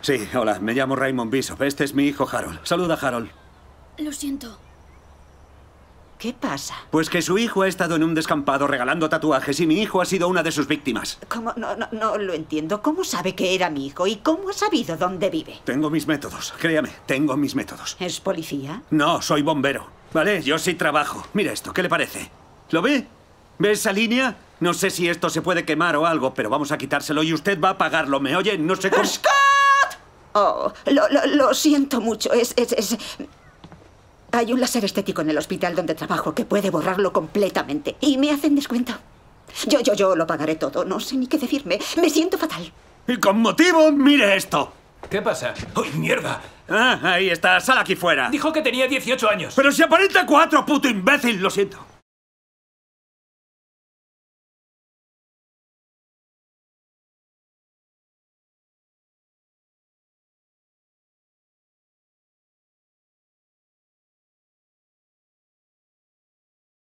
Sí, hola, me llamo Raymond Bishop. Este es mi hijo Harold. Saluda, Harold. Lo siento. ¿Qué pasa? Pues que su hijo ha estado en un descampado regalando tatuajes y mi hijo ha sido una de sus víctimas. ¿Cómo? No, no, no lo entiendo. ¿Cómo sabe que era mi hijo y cómo ha sabido dónde vive? Tengo mis métodos, créame, tengo mis métodos. ¿Es policía? No, soy bombero. Vale, yo sí trabajo. Mira esto, ¿qué le parece? ¿Lo ve? ¿Ve esa línea? No sé si esto se puede quemar o algo, pero vamos a quitárselo y usted va a pagarlo. ¿Me oye? No sé cómo... Oh, lo, siento mucho. Es, es, Hay un láser estético en el hospital donde trabajo que puede borrarlo completamente. Y me hacen descuento. Yo, yo, yo lo pagaré todo. No sé ni qué decirme. Me siento fatal. Y con motivo, mire esto. ¿Qué pasa? ¡Uy, mierda! Ah, ahí está. sala aquí fuera. Dijo que tenía 18 años. Pero si aparenta cuatro, puto imbécil. Lo siento.